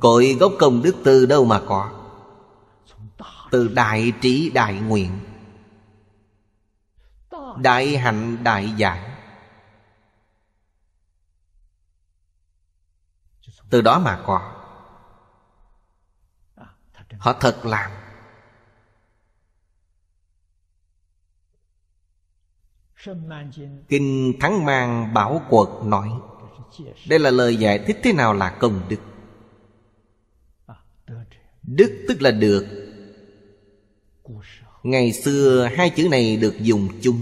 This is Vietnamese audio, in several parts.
cội gốc công đức từ đâu mà có từ đại trí đại nguyện đại hạnh đại giải từ đó mà có họ thật làm kinh thắng mang bảo quật nói đây là lời giải thích thế nào là công đức đức tức là được ngày xưa hai chữ này được dùng chung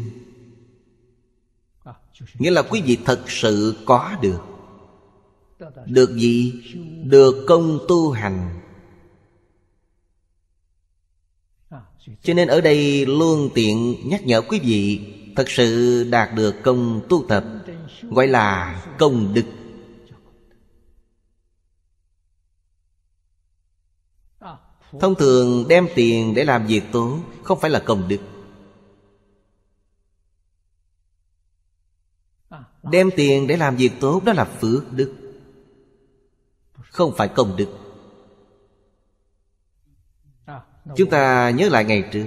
nghĩa là quý vị thật sự có được được gì được công tu hành cho nên ở đây luôn tiện nhắc nhở quý vị thật sự đạt được công tu tập gọi là công đức Thông thường đem tiền để làm việc tốt Không phải là công đức Đem tiền để làm việc tốt Đó là phước đức Không phải công đức Chúng ta nhớ lại ngày trước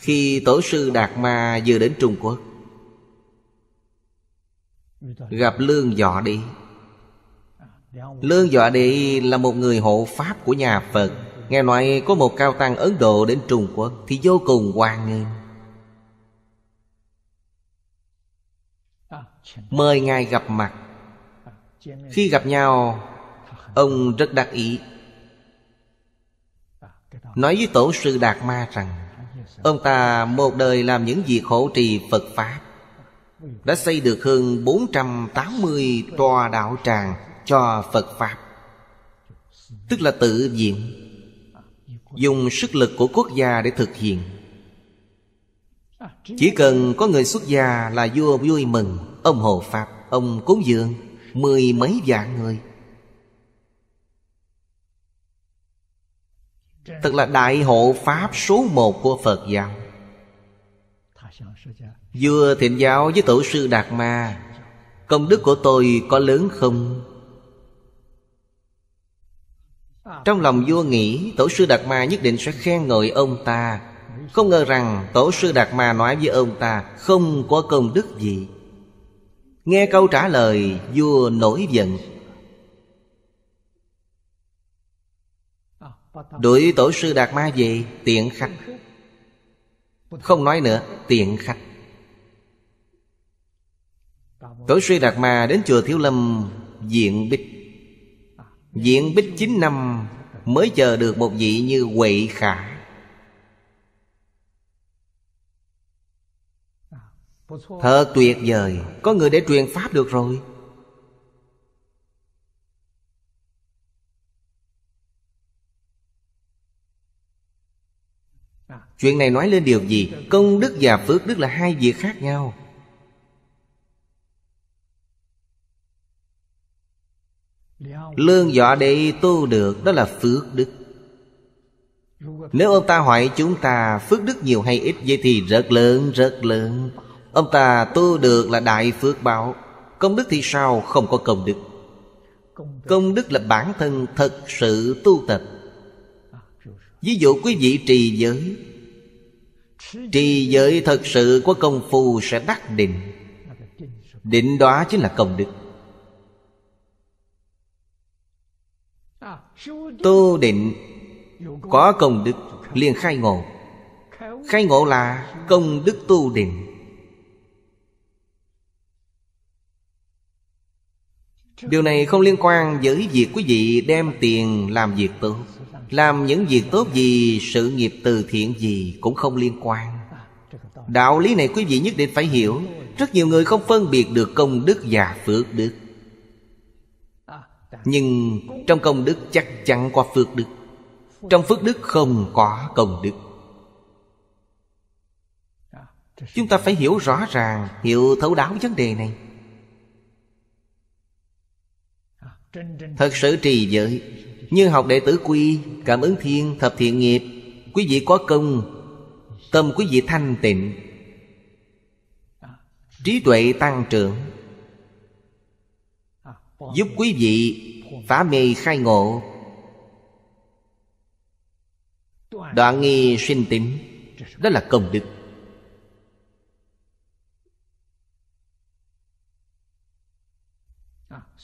Khi Tổ sư Đạt Ma vừa đến Trung Quốc Gặp lương dọ đi Lương Dọa Địa là một người hộ pháp của nhà Phật Nghe nói có một cao tăng Ấn Độ đến Trung Quốc Thì vô cùng hoan nghênh Mời Ngài gặp mặt Khi gặp nhau Ông rất đặc ý Nói với Tổ sư Đạt Ma rằng Ông ta một đời làm những việc khổ trì Phật Pháp Đã xây được hơn 480 tòa đạo tràng cho Phật Pháp Tức là tự diện Dùng sức lực của quốc gia để thực hiện Chỉ cần có người xuất gia là vua vui mừng Ông Hồ Pháp, ông cúng dường Mười mấy vạn người Thật là đại hộ Pháp số một của Phật giáo vua thiện giáo với tổ sư Đạt Ma Công đức của tôi có lớn không? Trong lòng vua nghĩ Tổ sư Đạt Ma nhất định sẽ khen ngợi ông ta Không ngờ rằng Tổ sư Đạt Ma nói với ông ta Không có công đức gì Nghe câu trả lời Vua nổi giận Đuổi tổ sư Đạt Ma về tiện khách Không nói nữa tiện khách Tổ sư Đạt Ma đến chùa Thiếu Lâm Diện Bích Diện bích chín năm Mới chờ được một vị như Huệ Khả Thật tuyệt vời Có người để truyền pháp được rồi Chuyện này nói lên điều gì Công đức và phước đức là hai việc khác nhau Lương dọa để tu được Đó là phước đức Nếu ông ta hỏi chúng ta Phước đức nhiều hay ít Vậy thì rất lớn rất lớn Ông ta tu được là đại phước báo Công đức thì sao không có công đức Công đức là bản thân thật sự tu tập Ví dụ quý vị trì giới Trì giới thật sự có công phu sẽ đắc định Định đó chính là công đức tu định có công đức liền khai ngộ khai ngộ là công đức tu định điều này không liên quan với việc quý vị đem tiền làm việc tốt làm những việc tốt gì sự nghiệp từ thiện gì cũng không liên quan đạo lý này quý vị nhất định phải hiểu rất nhiều người không phân biệt được công đức và phước đức nhưng trong công đức chắc chắn có phước đức trong phước đức không có công đức chúng ta phải hiểu rõ ràng hiểu thấu đáo vấn đề này thật sự trì giới như học đệ tử quy cảm ứng thiên thập thiện nghiệp quý vị có công tâm quý vị thanh tịnh trí tuệ tăng trưởng giúp quý vị phá mê khai ngộ đoạn nghi sinh tính đó là công đức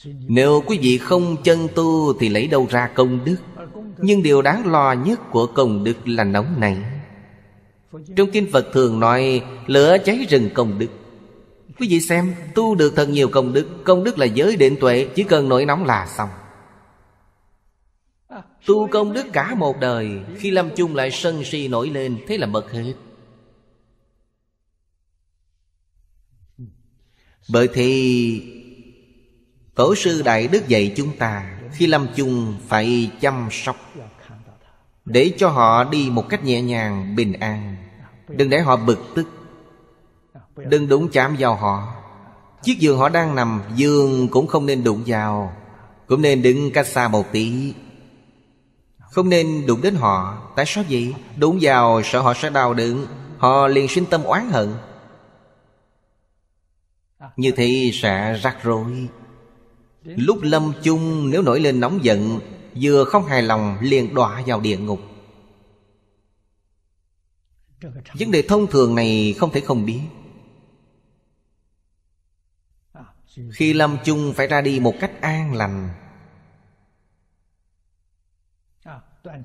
nếu quý vị không chân tu thì lấy đâu ra công đức nhưng điều đáng lo nhất của công đức là nóng này trong kinh phật thường nói lửa cháy rừng công đức Quý vị xem tu được thật nhiều công đức Công đức là giới định tuệ Chỉ cần nổi nóng là xong Tu công đức cả một đời Khi lâm chung lại sân si nổi lên Thế là mất hết Bởi thì Tổ sư Đại Đức dạy chúng ta Khi lâm chung phải chăm sóc Để cho họ đi một cách nhẹ nhàng, bình an Đừng để họ bực tức Đừng đụng chạm vào họ Chiếc giường họ đang nằm Giường cũng không nên đụng vào Cũng nên đứng cách xa một tí Không nên đụng đến họ Tại sao vậy? Đụng vào sợ họ sẽ đau đớn Họ liền sinh tâm oán hận Như thế sẽ rắc rối Lúc lâm chung nếu nổi lên nóng giận Vừa không hài lòng liền đọa vào địa ngục Vấn đề thông thường này không thể không biết Khi lâm chung phải ra đi một cách an lành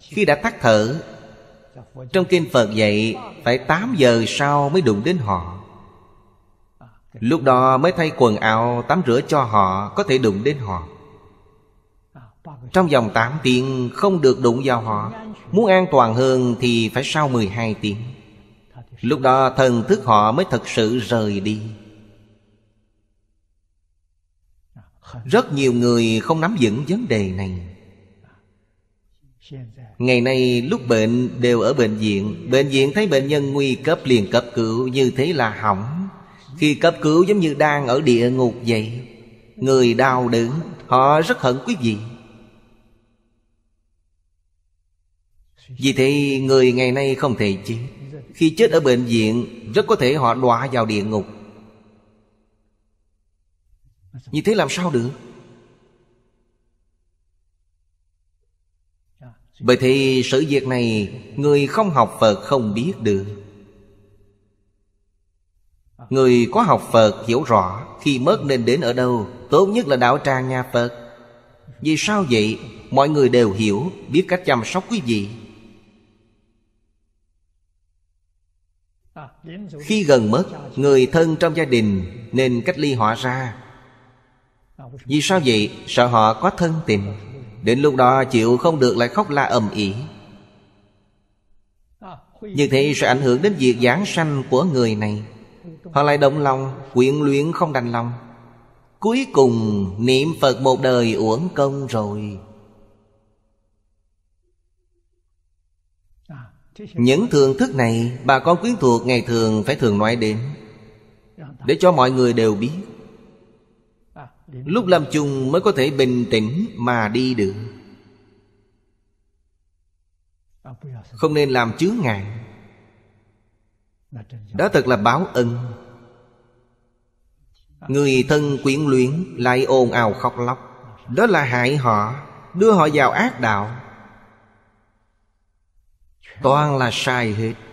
Khi đã tắt thở Trong kinh Phật dạy Phải 8 giờ sau mới đụng đến họ Lúc đó mới thay quần áo tắm rửa cho họ Có thể đụng đến họ Trong vòng 8 tiếng không được đụng vào họ Muốn an toàn hơn thì phải sau 12 tiếng Lúc đó thần thức họ mới thật sự rời đi rất nhiều người không nắm vững vấn đề này ngày nay lúc bệnh đều ở bệnh viện bệnh viện thấy bệnh nhân nguy cấp liền cấp cứu như thế là hỏng khi cấp cứu giống như đang ở địa ngục vậy người đau đớn họ rất hận quý vị vì thế người ngày nay không thể chết khi chết ở bệnh viện rất có thể họ đọa vào địa ngục như thế làm sao được vậy thì sự việc này người không học phật không biết được người có học phật hiểu rõ khi mất nên đến ở đâu tốt nhất là đạo tràng nhà phật vì sao vậy mọi người đều hiểu biết cách chăm sóc quý vị khi gần mất người thân trong gia đình nên cách ly họ ra vì sao vậy? Sợ họ có thân tình Đến lúc đó chịu không được lại khóc la ầm ĩ Như thế sẽ ảnh hưởng đến việc giảng sanh của người này Họ lại động lòng Quyện luyện không đành lòng Cuối cùng niệm Phật một đời uổng công rồi Những thường thức này Bà con quyến thuộc ngày thường phải thường nói đến Để cho mọi người đều biết Lúc làm chung mới có thể bình tĩnh mà đi được Không nên làm chướng ngại Đó thật là báo ân Người thân quyến luyến lại ồn ào khóc lóc Đó là hại họ Đưa họ vào ác đạo Toàn là sai hết